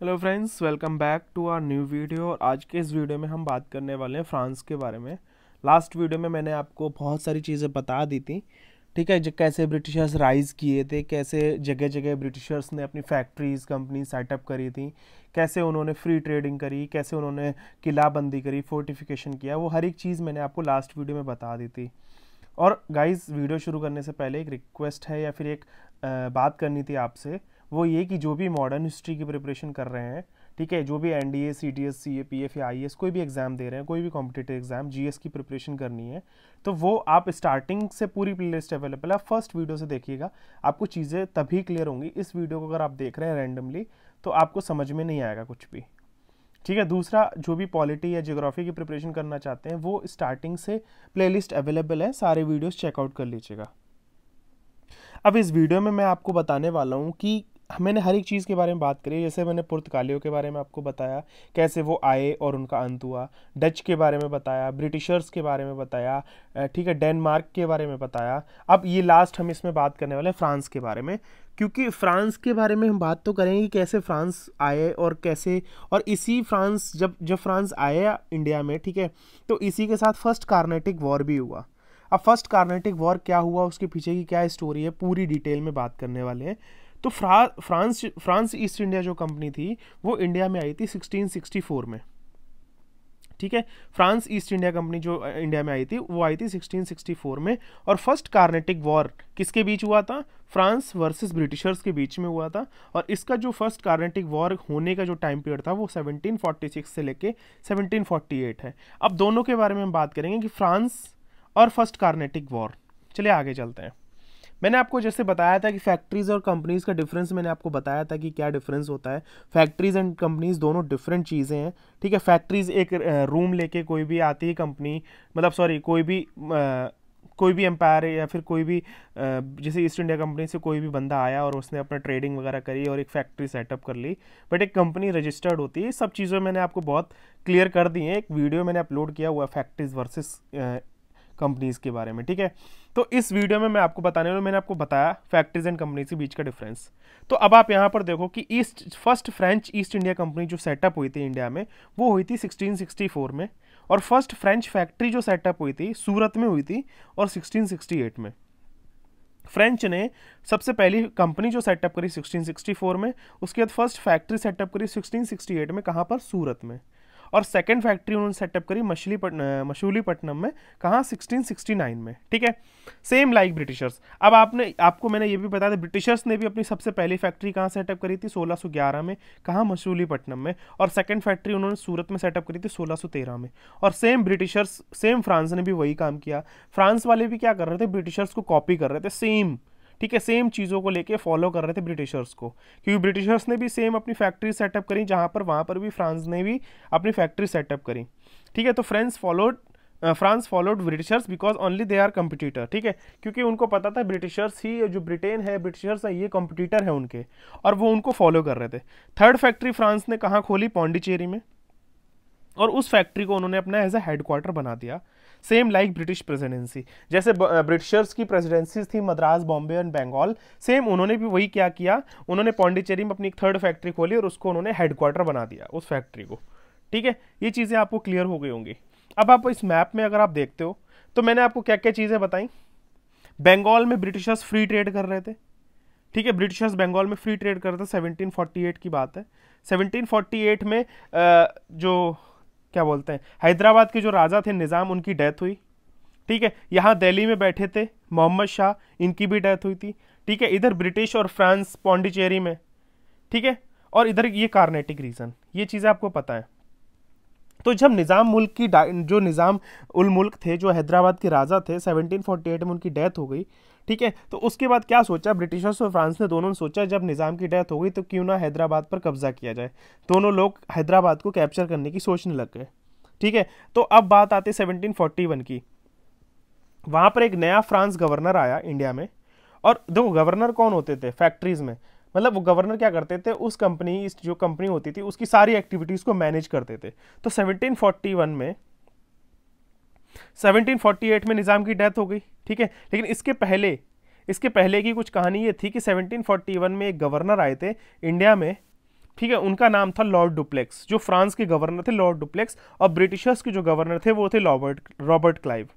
hello friends welcome back to our new video और आज के इस वीडियो में हम बात करने वाले हैं फ्रांस के बारे में लास्ट वीडियो में मैंने आपको बहुत सारी चीज़ें बता दी थी ठीक है कैसे ब्रिटिशर्स राइज किए थे कैसे जगह जगह ब्रिटिशर्स ने अपनी फैक्ट्रीज कंपनी सेटअप करी थी कैसे उन्होंने फ्री ट्रेडिंग करी कैसे उन्होंने किलाबंदी करी फोर्टिफिकेशन किया वो हर एक चीज़ मैंने आपको लास्ट वीडियो में बता दी थी और गाइज वीडियो शुरू करने से पहले एक रिक्वेस्ट है या फिर एक बात करनी थी आपसे वो ये कि जो भी मॉडर्न हिस्ट्री की प्रिपरेशन कर रहे हैं ठीक है जो भी N D A C D S C A P F या आई एस कोई भी एग्ज़ाम दे रहे हैं कोई भी कॉम्पिटेटिव एग्ज़ाम जी एस की प्रिपरेशन करनी है तो वो आप स्टार्टिंग से पूरी प्ले लिस्ट अवेलेबल है फर्स्ट वीडियो से देखिएगा आपको चीज़ें तभी क्लियर होंगी इस वीडियो को अगर आप देख रहे हैं रैंडमली तो आपको समझ में नहीं आएगा कुछ भी ठीक है दूसरा जो भी पॉलिटी या जियोग्राफी की प्रिपरेशन करना चाहते हैं वो स्टार्टिंग से लिस्ट अवेलेबल है सारे वीडियोज चेकआउट कर लीजिएगा अब इस वीडियो में मैं आपको बताने वाला हूँ कि मैंने हर एक चीज़ के बारे में बात करी जैसे मैंने पुर्तगालियों के बारे में आपको बताया कैसे वो आए और उनका अंत हुआ डच के बारे में बताया ब्रिटिशर्स के बारे में बताया ठीक है डेनमार्क के बारे में बताया अब ये लास्ट हम इसमें बात करने वाले हैं फ्रांस के बारे में क्योंकि फ्रांस के बारे में हम बात तो करेंगे कि कैसे फ्रांस आए और कैसे और इसी फ्रांस जब जब फ्रांस आया इंडिया में ठीक है तो इसी के साथ फर्स्ट कार्नेटिक वॉर भी हुआ अब फर्स्ट कार्नेटिक वॉर क्या हुआ उसके पीछे की क्या स्टोरी है पूरी डिटेल में बात करने वाले हैं तो फ्रा फ्रांस फ्रांस ईस्ट इंडिया जो कंपनी थी वो इंडिया में आई थी 1664 में ठीक है फ्रांस ईस्ट इंडिया कंपनी जो इंडिया में आई थी वो आई थी 1664 में और फर्स्ट कार्नेटिक वॉर किसके बीच हुआ था फ्रांस वर्सेस ब्रिटिशर्स के बीच में हुआ था और इसका जो फर्स्ट कार्नेटिक वॉर होने का जो टाइम पीरियड था वो 1746 से लेके 1748 है अब दोनों के बारे में हम बात करेंगे कि फ्रांस और फर्स्ट कार्नेटिक वॉर चलिए आगे चलते हैं मैंने आपको जैसे बताया था कि फैक्ट्रीज़ और कंपनीज़ का डिफरेंस मैंने आपको बताया था कि क्या डिफरेंस होता है फैक्ट्रीज़ एंड कंपनीज़ दोनों डिफरेंट चीज़ें हैं ठीक है फैक्ट्रीज़ एक रूम लेके कोई भी आती है कंपनी मतलब सॉरी कोई भी आ, कोई भी एम्पायर या फिर कोई भी जैसे ईस्ट इंडिया कंपनी से कोई भी बंदा आया और उसने अपना ट्रेडिंग वगैरह करी और एक फैक्ट्री सेटअप कर ली बट एक कंपनी रजिस्टर्ड होती है सब चीज़ें मैंने आपको बहुत क्लियर कर दी हैं एक वीडियो मैंने अपलोड किया हुआ फैक्ट्रीज वर्सेस कंपनीज़ के बारे में ठीक है तो इस वीडियो में मैं आपको बताने वाला मैंने आपको बताया फैक्ट्रीज एंड कंपनीज के बीच का डिफरेंस तो अब आप यहाँ पर देखो कि east first French East India company जो सेटअप हुई थी इंडिया में वो हुई थी 1664 में और फर्स्ट फ्रेंच फैक्ट्री जो सेटअप हुई थी सूरत में हुई थी और 1668 में फ्रेंच ने सबसे पहली कंपनी जो सेटअप करी 1664 में उसके बाद फर्स्ट फैक्ट्री सेटअप करी 1668 में कहाँ पर सूरत में और सेकेंड फैक्ट्री उन्होंने सेटअप करी मछली मशूलीपट्टनम में कहाँ 1669 में ठीक है सेम लाइक ब्रिटिशर्स अब आपने आपको मैंने ये भी बताया था ब्रिटिशर्स ने भी अपनी सबसे पहली फैक्ट्री कहाँ सेटअप करी थी 1611 में कहाँ मशूलीपट्टनम में और सेकेंड फैक्ट्री उन्होंने सूरत में सेटअप करी थी तेरह में और सेम ब्रिटिशर्स सेम फ्रांस ने भी वही काम किया फ्रांस वाले भी क्या कर रहे थे ब्रिटिशर्स को कॉपी कर रहे थे सेम ठीक है सेम चीज़ों को लेके फॉलो कर रहे थे ब्रिटिशर्स को क्योंकि ब्रिटिशर्स ने भी सेम अपनी फैक्ट्री सेटअप करी जहाँ पर वहाँ पर भी फ्रांस ने भी अपनी फैक्ट्री सेटअप करी ठीक है तो friends followed France followed Britishers because only they are competitor ठीक है क्योंकि उनको पता था ब्रिटिशर्स ही जो ब्रिटेन है ब्रिटिशर्स है ये कम्पिटिटर है उनके और वो उनको फॉलो कर रहे थे थर्ड फैक्ट्री फ्रांस ने कहाँ खोली पौंडीचेरी में और उस फैक्ट्री को उन्होंने अपना एज ए हेडक्वार्टर बना दिया सेम लाइक ब्रिटिश प्रेसिडेंसी जैसे ब्रिटिशर्स की प्रेसिडेंसीज थी मद्रास बॉम्बे एंड बंगाल सेम उन्होंने भी वही क्या किया उन्होंने पौंडीचेरी में अपनी एक थर्ड फैक्ट्री खोली और उसको उन्होंने हेडक्वार्टर बना दिया उस फैक्ट्री को ठीक है ये चीज़ें आपको क्लियर हो गई होंगी अब आप इस मैप में अगर आप देखते हो तो मैंने आपको क्या क्या चीज़ें बताई बंगाल में ब्रिटिशर्स फ्री ट्रेड कर रहे थे ठीक है ब्रिटिशर्स बंगाल में फ्री ट्रेड कर रहे थे सेवनटीन की बात है 1748 में जो क्या बोलते हैं हैदराबाद के जो राजा थे निज़ाम उनकी डेथ हुई ठीक है यहाँ दिल्ली में बैठे थे मोहम्मद शाह इनकी भी डेथ हुई थी ठीक है इधर ब्रिटिश और फ्रांस पौंडीचेरी में ठीक है और इधर ये कार्नेटिक रीजन ये चीज़ें आपको पता है तो जब निज़ाम मुल्क की जो निज़ाम उल मुल्क थे जो हैदराबाद के राजा थे 1748 में उनकी डेथ हो गई ठीक है तो उसके बाद क्या सोचा ब्रिटिशर्स और फ्रांस ने दोनों ने सोचा जब निज़ाम की डेथ हो गई तो क्यों ना हैदराबाद पर कब्जा किया जाए दोनों लोग हैदराबाद को कैप्चर करने की सोचने लग गए ठीक है तो अब बात आती है वन की वहाँ पर एक नया फ्रांस गवर्नर आया इंडिया में और देखो गवर्नर कौन होते थे फैक्ट्रीज़ में मतलब वो गवर्नर क्या करते थे उस कंपनी जो कंपनी होती थी उसकी सारी एक्टिविटीज़ को मैनेज करते थे तो 1741 में 1748 में निज़ाम की डेथ हो गई ठीक है लेकिन इसके पहले इसके पहले की कुछ कहानी ये थी कि 1741 में एक गवर्नर आए थे इंडिया में ठीक है उनका नाम था लॉर्ड डुप्लेक्स जो फ्रांस के गवर्नर थे लॉर्ड डुप्लेक्स और ब्रिटिशर्स के जो गवर्नर थे वो थे रॉबर्ट रॉबर्ट क्लाइव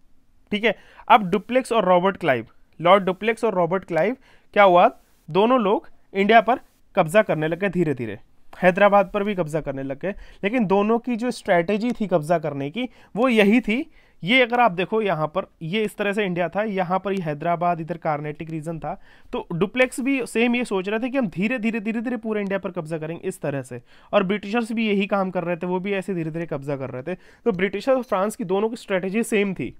ठीक है अब डुप्लेक्स और रॉबर्ट क्लाइव लॉर्ड डुप्लेक्स और रॉबर्ट क्लाइव क्या हुआ दोनों लोग इंडिया पर कब्जा करने लगे धीरे धीरे हैदराबाद पर भी कब्जा करने लग गए लेकिन दोनों की जो स्ट्रैटेजी थी कब्जा करने की वो यही थी ये अगर आप देखो यहाँ पर ये इस तरह से इंडिया था यहाँ पर ये हैदराबाद इधर कार्नेटिक रीजन था तो डुप्लेक्स भी सेम ये सोच रहे थे कि हम धीरे धीरे धीरे धीरे पूरे इंडिया पर कब्जा करेंगे इस तरह से और ब्रिटिशर्स भी यही काम कर रहे थे वो भी ऐसे धीरे धीरे कब्जा कर रहे थे तो ब्रिटिश और फ्रांस की दोनों की स्ट्रेटेजी सेम थी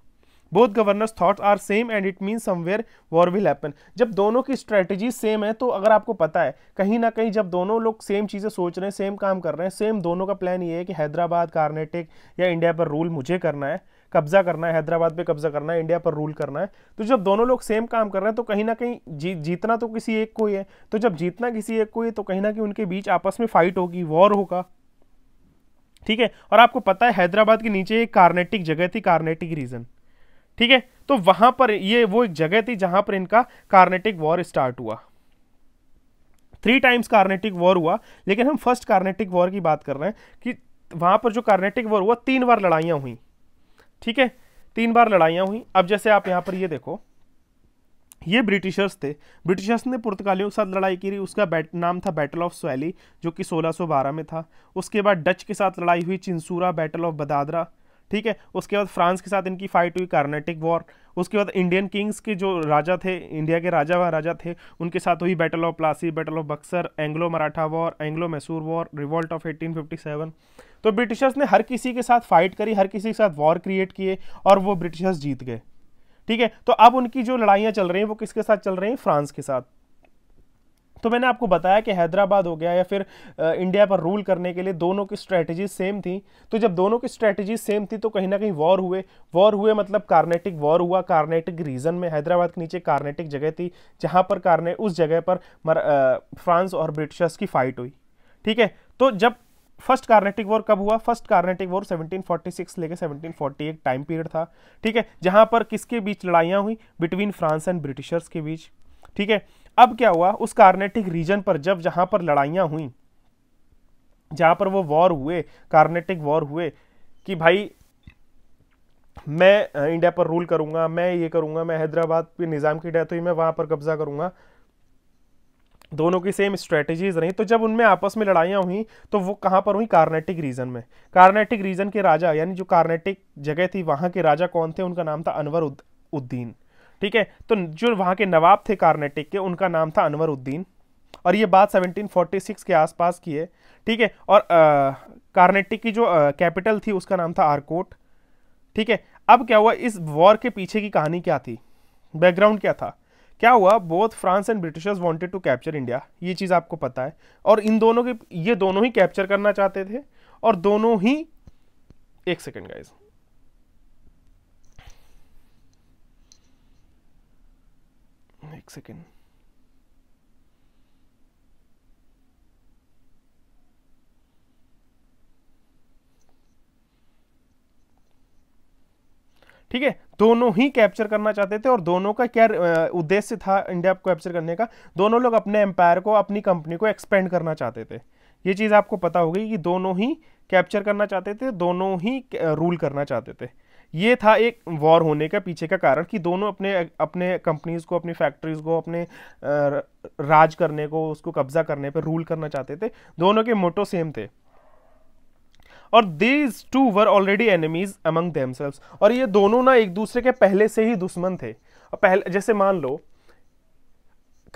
both governors thoughts are same and it mean somewhere war will happen जब दोनों की स्ट्रेटेजी सेम है तो अगर आपको पता है कहीं ना कहीं जब दोनों लोग सेम चीज़ें सोच रहे हैं सेम काम कर रहे हैं सेम दोनों का प्लान ये है कि हैदराबाद कार्नेटिक या इंडिया पर रूल मुझे करना है कब्जा करना है हैदराबाद पे कब्जा करना है इंडिया पर रूल करना है तो जब दोनों लोग सेम काम कर रहे हैं तो कहीं ना कहीं जी, जीतना तो किसी एक को ही है तो जब जीतना किसी एक को ही है तो कहीं ना कहीं उनके बीच आपस में फाइट होगी वॉर होगा ठीक है और आपको पता है हैदराबाद के नीचे एक कार्नेटिक जगह थी कार्नेटिक रीजन ठीक है तो वहां पर ये वो जगह थी जहां पर इनका कार्नेटिक वॉर स्टार्ट हुआ थ्री टाइम्स कार्नेटिक वॉर हुआ लेकिन हम फर्स्ट कार्नेटिक वॉर की बात कर रहे हैं कि वहां पर जो कार्नेटिक वॉर हुआ तीन बार लड़ाइयां हुई ठीक है तीन बार लड़ाइयाँ हुई अब जैसे आप यहाँ पर ये देखो ये ब्रिटिशर्स थे ब्रिटिशर्स ने पुर्तगालियों के साथ लड़ाई की उसका बैट, नाम था बैटल ऑफ सोली जो कि 1612 में था उसके बाद डच के साथ लड़ाई हुई चिंसूरा बैटल ऑफ बदादरा ठीक है उसके बाद फ्रांस के साथ इनकी फाइट हुई कार्नेटिक वॉर उसके बाद इंडियन किंग्स के जो राजा थे इंडिया के राजा व राजा थे उनके साथ हुई battle of Plassey battle of Buxar Anglo Maratha war Anglo Mysore war revolt of 1857 तो ब्रिटिशर्स ने हर किसी के साथ फाइट करी हर किसी के साथ वॉर क्रिएट किए और वो ब्रिटिशर्स जीत गए ठीक है तो अब उनकी जो लड़ाइयाँ चल रही हैं वो किसके साथ चल रही हैं फ्रांस के साथ तो मैंने आपको बताया कि हैदराबाद हो गया या फिर इंडिया पर रूल करने के लिए दोनों की स्ट्रैटेजी सेम थी तो जब दोनों की स्ट्रैटेजी सेम थी तो कहीं ना कहीं वॉर हुए वॉर हुए मतलब कार्नेटिक वॉर हुआ कार्नेटिक रीजन में हैदराबाद के नीचे कार्नेटिक जगह थी जहाँ पर कारने उस जगह पर फ्रांस और ब्रिटिशर्स की फाइट हुई ठीक है तो जब फर्स्ट कार्नेटिक वॉर कब हुआ फर्स्ट कार्नेटिक वॉर 1746 लेके 1748 टाइम पीरियड था ठीक है जहां पर किसके बीच लड़ाइयां हुई बिटवीन फ्रांस एंड ब्रिटिशर्स के बीच ठीक है अब क्या हुआ उस कार्नेटिक रीजन पर जब जहां पर लड़ाइयां हुई जहां पर वो वॉर हुए कार्नेटिक वॉर हुए कि भाई मैं इंडिया पर रूल करूंगा मैं ये करूंगा मैं हैदराबाद पे निज़ाम की डेथ हुई मैं वहां पर कब्जा करूंगा दोनों की सेम स्ट्रेटजीज रही तो जब उनमें आपस में लड़ाइयां हुई तो वो कहां पर हुई कार्नेटिक रीजन में कार्नेटिक रीजन के राजा यानी जो कार्नेटिक जगह थी वहां के राजा कौन थे उनका नाम था अनवर उद, उद्दीन ठीक है तो जो वहाँ के नवाब थे कार्नेटिक के उनका नाम था अनवर उद्दीन और ये बात 1746 के आसपास की है ठीक है और कार्नेटिक की जो कैपिटल थी उसका नाम था आरकोट ठीक है अब क्या हुआ इस वॉर के पीछे की कहानी क्या थी बैकग्राउंड क्या था क्या हुआ both France and Britishers wanted to capture India ये चीज़ आपको पता है और इन दोनों के ये दोनों ही कैप्चर करना चाहते थे और दोनों ही एक सेकेंड गाइज एक सेकेंड ठीक है दोनों ही कैप्चर करना चाहते थे और दोनों का क्या उद्देश्य था इंडिया को कैप्चर करने का दोनों लोग अपने एम्पायर को अपनी कंपनी को एक्सपेंड करना चाहते थे ये चीज़ आपको पता होगी कि दोनों ही कैप्चर करना चाहते थे दोनों ही रूल करना चाहते थे ये था एक वॉर होने का पीछे का कारण कि दोनों अपने अपने कंपनीज़ को अपनी फैक्ट्रीज़ को अपने राज करने को उसको कब्जा करने पर रूल करना चाहते थे दोनों के मोटो सेम थे और these two were already enemies among themselves और ये दोनों ना एक दूसरे के पहले से ही दुश्मन थे और पहले जैसे मान लो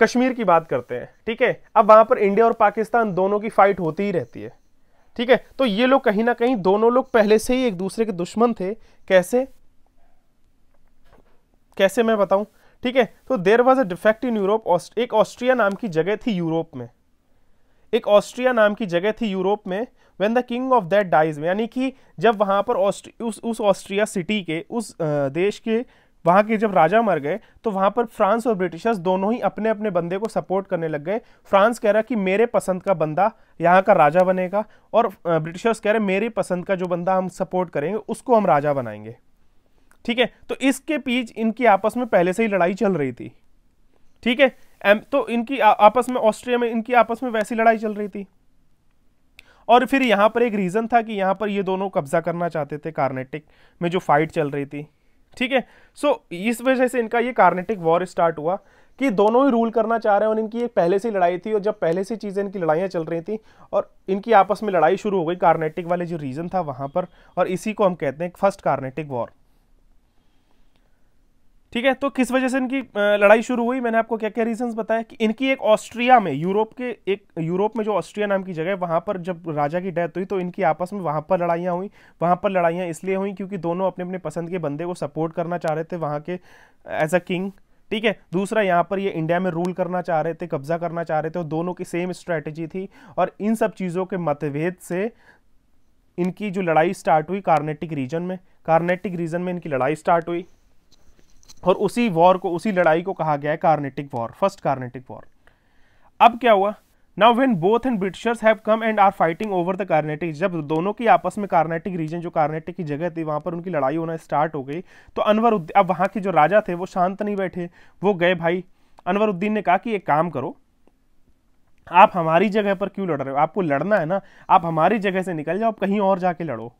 कश्मीर की बात करते हैं ठीक है अब वहां पर इंडिया और पाकिस्तान दोनों की फाइट होती ही रहती है ठीक है तो ये लोग कहीं ना कहीं दोनों लोग पहले से ही एक दूसरे के दुश्मन थे कैसे कैसे मैं बताऊं ठीक है तो there was a defect in Europe एक ऑस्ट्रिया नाम की जगह थी यूरोप में एक ऑस्ट्रिया नाम की जगह थी यूरोप में when the king of that dies में यानी कि जब वहां पर उस ऑस्ट्रिया सिटी के उस देश के वहाँ के जब राजा मर गए तो वहाँ पर फ्रांस और ब्रिटिशर्स दोनों ही अपने अपने बंदे को सपोर्ट करने लग गए फ्रांस कह रहा कि मेरे पसंद का बंदा यहाँ का राजा बनेगा और ब्रिटिशर्स कह रहे मेरे पसंद का जो बंदा हम सपोर्ट करेंगे उसको हम राजा बनाएंगे ठीक है तो इसके बीच इनकी आपस में पहले से ही लड़ाई चल रही थी ठीक है एम तो इनकी आ, आपस में ऑस्ट्रिया में इनकी आपस में वैसी लड़ाई चल रही थी और फिर यहाँ पर एक रीज़न था कि यहाँ पर ये दोनों कब्जा करना चाहते थे कार्नेटिक में जो फाइट चल रही थी ठीक है सो इस वजह से इनका ये कार्नेटिक वॉर स्टार्ट हुआ कि दोनों ही रूल करना चाह रहे हैं और इनकी एक पहले से लड़ाई थी और जब पहले से चीज़ें इनकी लड़ाइयाँ चल रही थी और इनकी आपस में लड़ाई शुरू हो गई कार्नेटिक वाले जो रीजन था वहाँ पर और इसी को हम कहते हैं फर्स्ट कार्नेटिक वॉर ठीक है तो किस वजह से इनकी लड़ाई शुरू हुई मैंने आपको क्या क्या रीजंस बताया कि इनकी एक ऑस्ट्रिया में यूरोप के एक यूरोप में जो ऑस्ट्रिया नाम की जगह है वहाँ पर जब राजा की डेथ हुई तो इनकी आपस में वहाँ पर लड़ाइयाँ हुई वहाँ पर लड़ाइयाँ इसलिए हुई क्योंकि दोनों अपने अपने पसंद के बंदे को सपोर्ट करना चाह रहे थे वहाँ के एज अ किंग ठीक है दूसरा यहाँ पर ये इंडिया में रूल करना चाह रहे थे कब्जा करना चाह रहे थे और दोनों की सेम स्ट्रैटेजी थी और इन सब चीज़ों के मतभेद से इनकी जो लड़ाई स्टार्ट हुई कार्नेटिक रीजन में कार्नेटिक रीजन में इनकी लड़ाई स्टार्ट हुई और उसी वॉर को उसी लड़ाई को कहा गया है Carnatic war first Carnatic war अब क्या हुआ now when both and Britishers have come and are fighting over the Carnatic जब दोनों की आपस में कार्नेटिक रीजन जो कार्नेटिक की जगह थी वहाँ पर उनकी लड़ाई होना स्टार्ट हो गई तो अनवर अब वहाँ के जो राजा थे वो शांत नहीं बैठे वो गए भाई अनवर उद्दीन ने कहा कि एक काम करो आप हमारी जगह पर क्यों लड़ रहे हो आपको लड़ना है ना आप हमारी जगह से निकल जाओ आप कहीं और जाके लड़ो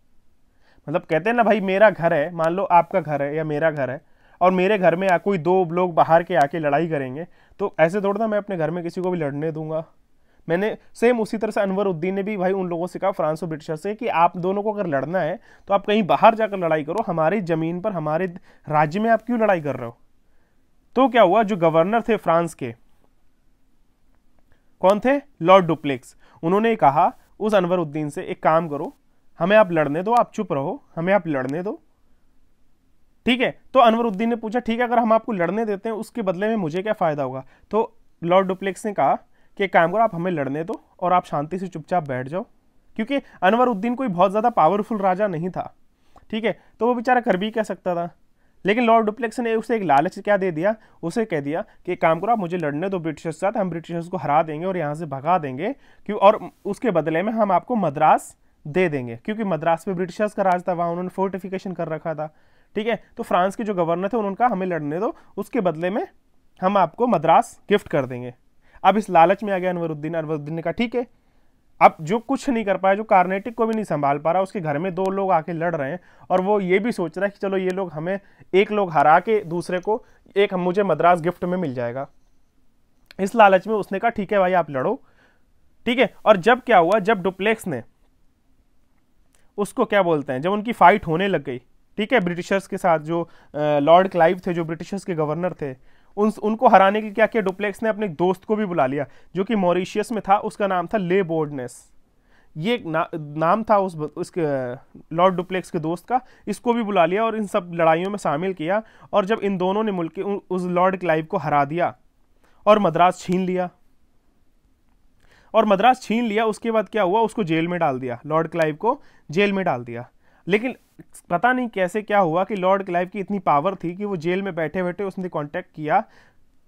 मतलब कहते हैं ना भाई मेरा घर है मान लो आपका घर है या मेरा घर है और मेरे घर में कोई दो लोग बाहर के आके लड़ाई करेंगे तो ऐसे थोड़ा मैं अपने घर में किसी को भी लड़ने दूंगा मैंने सेम उसी तरह से अनवर उद्दीन ने भी भाई उन लोगों से कहा फ्रांस और ब्रिटिशर से कि आप दोनों को अगर लड़ना है तो आप कहीं बाहर जाकर लड़ाई करो हमारी ज़मीन पर हमारे राज्य में आप क्यों लड़ाई कर रहे हो तो क्या हुआ जो गवर्नर थे फ्रांस के कौन थे लॉर्ड डुप्लेक्स उन्होंने कहा उस अनवर उद्दीन से एक काम करो हमें आप लड़ने दो आप चुप रहो हमें आप लड़ने दो ठीक है तो अनवरुद्दीन ने पूछा ठीक है अगर हम आपको लड़ने देते हैं उसके बदले में मुझे क्या फ़ायदा होगा तो लॉर्ड डुप्लेक्स ने कहा कि काम करो आप हमें लड़ने दो और आप शांति से चुपचाप बैठ जाओ क्योंकि अनवर उद्दीन कोई बहुत ज़्यादा पावरफुल राजा नहीं था ठीक है तो वो बेचारा कर भी कह सकता था लेकिन लॉर्ड डुप्लेक्स ने उसे एक लालच क्या दे दिया उसे कह दिया कि काम करो आप मुझे लड़ने दो ब्रिटिशर्स के साथ हम ब्रिटिशर्स को हरा देंगे और यहाँ से भगा देंगे क्यों और उसके बदले में हम आपको मद्रास दे देंगे क्योंकि मद्रास में ब्रिटिशर्स का राज था वहाँ उन्होंने फोर्टिफिकेशन कर रखा था ठीक है तो फ्रांस के जो गवर्नर थे उनका हमें लड़ने दो उसके बदले में हम आपको मद्रास गिफ्ट कर देंगे अब इस लालच में आ गया अनवरुद्दीन अनवरुद्दीन ने कहा ठीक है अब जो कुछ नहीं कर पाया जो कार्नेटिक को भी नहीं संभाल पा रहा उसके घर में दो लोग आके लड़ रहे हैं और वो ये भी सोच रहा है कि चलो ये लोग हमें एक लोग हरा के दूसरे को एक मुझे मद्रास गिफ्ट में मिल जाएगा इस लालच में उसने कहा ठीक है भाई आप लड़ो ठीक है और जब क्या हुआ जब डुप्लेक्स ने उसको क्या बोलते हैं जब उनकी फाइट होने लग गई ठीक है ब्रिटिशर्स के साथ जो लॉर्ड क्लाइव थे जो ब्रिटिशर्स के गवर्नर थे उन उनको हराने के क्या किया डुप्लेक्स ने अपने दोस्त को भी बुला लिया जो कि मॉरिशियस में था उसका नाम था ले बोर्डनेस ये ना, नाम था उस उसके लॉर्ड डुप्लेक्स के दोस्त का इसको भी बुला लिया और इन सब लड़ाइयों में शामिल किया और जब इन दोनों ने मुल्क उस लॉर्ड क्लाइव को हरा दिया और मद्रास छीन लिया और मद्रास छीन लिया उसके बाद क्या हुआ उसको जेल में डाल दिया लॉर्ड क्लाइव को जेल में डाल दिया लेकिन पता नहीं कैसे क्या हुआ कि लॉर्ड क्लाइव की इतनी पावर थी कि वो जेल में बैठे बैठे उसने कॉन्टैक्ट किया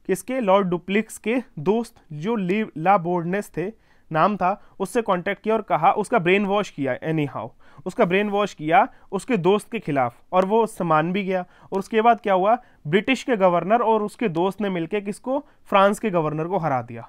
किसके लॉर्ड डुप्लिक्स के दोस्त जो ली ला बोर्डनेस थे नाम था उससे कांटेक्ट किया और कहा उसका ब्रेन वॉश किया एनी हाउ उसका ब्रेन वॉश किया उसके दोस्त के खिलाफ और वो समान भी गया और उसके बाद क्या हुआ ब्रिटिश के गवर्नर और उसके दोस्त ने मिलकर किसको फ्रांस के गवर्नर को हरा दिया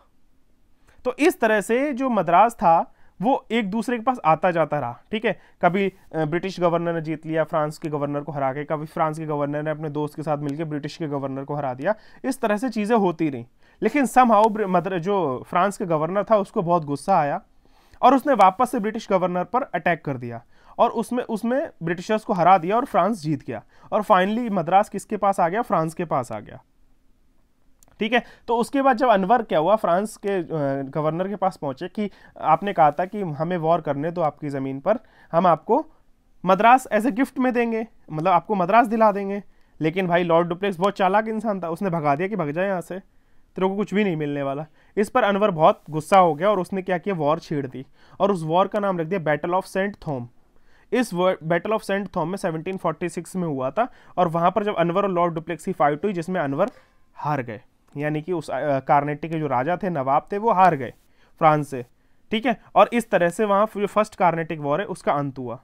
तो इस तरह से जो मद्रास था वो एक दूसरे के पास आता जाता रहा ठीक है कभी ब्रिटिश गवर्नर ने जीत लिया फ्रांस के गवर्नर को हरा के कभी फ्रांस के गवर्नर ने अपने दोस्त के साथ मिलकर ब्रिटिश के गवर्नर को हरा दिया इस तरह से चीज़ें होती रहीं लेकिन सम हाउ मतलब जो फ्रांस का गवर्नर था उसको बहुत गुस्सा आया और उसने वापस से ब्रिटिश गवर्नर पर अटैक कर दिया और उसमें उसमें ब्रिटिशर्स को हरा दिया और फ्रांस जीत गया और फाइनली मद्रास किसके पास आ गया फ्रांस के पास आ गया ठीक है तो उसके बाद जब अनवर क्या हुआ फ्रांस के गवर्नर के पास पहुंचे कि आपने कहा था कि हमें वॉर करने दो आपकी ज़मीन पर हम आपको मद्रास एज ए गिफ्ट में देंगे मतलब आपको मद्रास दिला देंगे लेकिन भाई लॉर्ड डुप्लेक्स बहुत चालाक इंसान था उसने भगा दिया कि भग जाए यहाँ से तेरे को कुछ भी नहीं मिलने वाला इस पर अनवर बहुत गुस्सा हो गया और उसने क्या किया वॉर छेड़ दी और उस वॉर का नाम रख दिया बैटल ऑफ सेंट थोम इस बैटल ऑफ सेंट थॉम में 1746 में हुआ था और वहाँ पर जब अनवर और लॉर्ड डुप्लेक्स की फाइट हुई जिसमें अनवर हार गए यानी कि उस कार्नेटी के जो राजा थे नवाब थे वो हार गए फ्रांस से ठीक है और इस तरह से वहाँ जो फर्स्ट कार्नेटिक वॉर है उसका अंत हुआ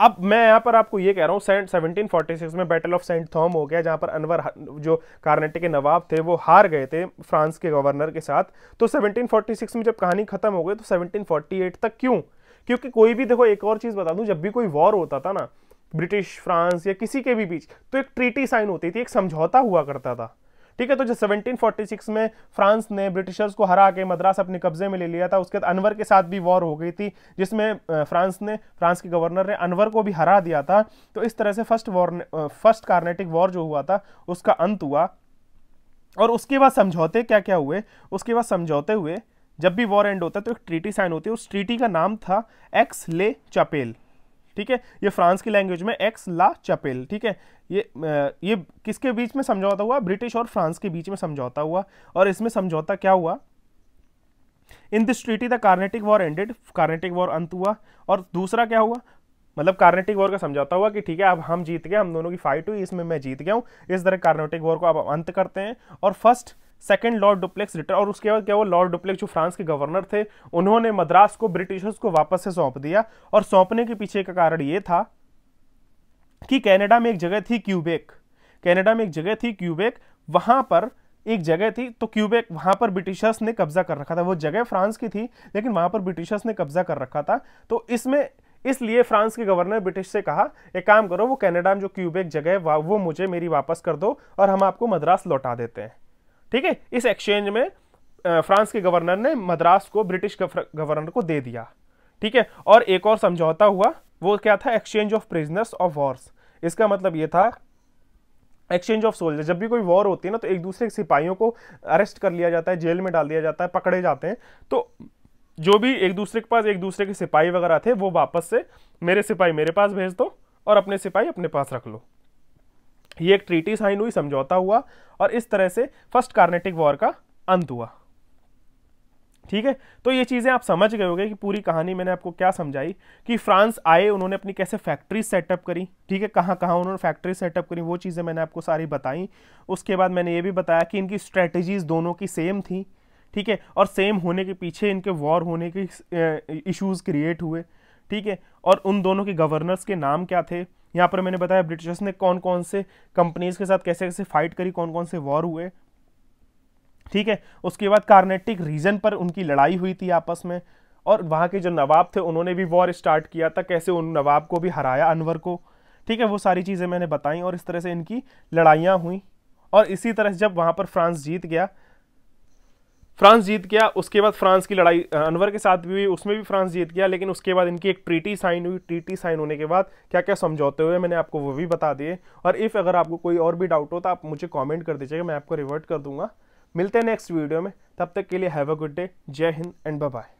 अब मैं यहाँ पर आपको ये कह रहा हूँ सेंट सेवनटीन में बैटल ऑफ सेंट थॉम हो गया जहाँ पर अनवर जो कार्नेटिक के नवाब थे वो हार गए थे फ्रांस के गवर्नर के साथ तो 1746 में जब कहानी खत्म हो गई तो 1748 तक क्यों क्योंकि कोई भी देखो एक और चीज़ बता दूँ जब भी कोई वॉर होता था ना ब्रिटिश फ्रांस या किसी के भी बीच तो एक ट्रीटी साइन होती थी एक समझौता हुआ करता था ठीक है तो जो 1746 में फ्रांस ने ब्रिटिशर्स को हरा के मद्रास अपने कब्जे में ले लिया था उसके बाद अनवर के साथ भी वॉर हो गई थी जिसमें फ्रांस ने फ्रांस के गवर्नर ने अनवर को भी हरा दिया था तो इस तरह से first war first Carnatic war जो हुआ था उसका अंत हुआ और उसके बाद समझौते क्या क्या हुए उसके बाद समझौते हुए जब भी वॉर एंड होता है तो एक ट्रीटी साइन होती है उस ट्रीटी का नाम था एक्स ले चपेल ठीक है ये फ्रांस की लैंग्वेज में एक्स ला चपेल ठीक है ये ये किसके बीच में समझौता हुआ ब्रिटिश और फ्रांस के बीच में समझौता हुआ और इसमें समझौता क्या हुआ in this treaty the Carnatic war ended Carnatic war अंत हुआ और दूसरा क्या हुआ मतलब कार्नेटिक वॉर का समझौता हुआ कि ठीक है अब हम जीत गए हम दोनों की फाइट हुई इसमें मैं जीत गया हूँ इस तरह कार्नेटिक वॉर को अब अंत करते हैं और first second Lord Dupleix return और उसके बाद क्या वो लॉर्ड डुप्लेक्स जो फ्रांस के गवर्नर थे उन्होंने मद्रास को ब्रिटिशर्स को वापस से सौंप दिया और सौंपने के पीछे का कारण ये था कि कैनेडा में एक जगह थी क्यूबेक कैनेडा में एक जगह थी क्यूबेक वहां पर एक जगह थी तो क्यूबेक वहां पर ब्रिटिशर्स ने कब्जा कर रखा था वो जगह फ्रांस की थी लेकिन वहां पर ब्रिटिशर्स ने कब्जा कर रखा था तो इसमें इसलिए फ्रांस के गवर्नर ब्रिटिश से कहा एक काम करो वो कैनेडा में जो क्यूबेक जगह है वो मुझे मेरी वापस कर दो और हम आपको मद्रास लौटा देते हैं ठीक है इस एक्सचेंज में फ्रांस के गवर्नर ने मद्रास को ब्रिटिश गवर्नर को दे दिया ठीक है और एक और समझौता हुआ वो क्या था exchange of prisoners of wars इसका मतलब ये था एक्सचेंज ऑफ सोल्जर जब भी कोई वॉर होती है ना तो एक दूसरे के सिपाहियों को अरेस्ट कर लिया जाता है जेल में डाल दिया जाता है पकड़े जाते हैं तो जो भी एक दूसरे के पास एक दूसरे के सिपाही वगैरह थे वो वापस से मेरे सिपाही मेरे पास भेज दो और अपने सिपाही अपने पास रख लो ये एक ट्रीटी साइन हुई समझौता हुआ और इस तरह से फर्स्ट कार्नेटिक वॉर का अंत हुआ ठीक है तो ये चीज़ें आप समझ गए होंगे कि पूरी कहानी मैंने आपको क्या समझाई कि फ्रांस आए उन्होंने अपनी कैसे फैक्ट्री सेटअप करी ठीक है कहाँ कहाँ उन्होंने फैक्ट्री सेटअप करी वो चीज़ें मैंने आपको सारी बताई उसके बाद मैंने ये भी बताया कि इनकी स्ट्रेटजीज़ दोनों की सेम थी ठीक है और सेम होने के पीछे इनके वॉर होने के इशूज़ क्रिएट हुए ठीक है और उन दोनों के गवर्नर्स के नाम क्या थे यहाँ पर मैंने बताया ब्रिटिशर्स ने कौन कौन से कंपनीज के साथ कैसे कैसे फाइट करी कौन कौन से वॉर हुए ठीक है उसके बाद कार्नेटिक रीजन पर उनकी लड़ाई हुई थी आपस में और वहाँ के जो नवाब थे उन्होंने भी वॉर स्टार्ट किया था कैसे उन नवाब को भी हराया अनवर को ठीक है वो सारी चीज़ें मैंने बताई और इस तरह से इनकी लड़ाइयाँ हुई और इसी तरह से जब वहाँ पर फ्रांस जीत गया फ्रांस जीत गया उसके बाद फ्रांस की लड़ाई अनवर के साथ भी हुई उसमें भी फ्रांस जीत गया लेकिन उसके बाद इनकी एक ट्रीटी साइन हुई ट्रीटी साइन होने के बाद क्या क्या समझौते हुए मैंने आपको वो भी बता दिए और इफ़ अगर आपको कोई और भी डाउट हो तो आप मुझे कॉमेंट कर दीजिएगा मैं आपको रिवर्ट कर दूंगा मिलते हैं नेक्स्ट वीडियो में तब तक के लिए हैव अ गुड डे जय हिंद एंड बाय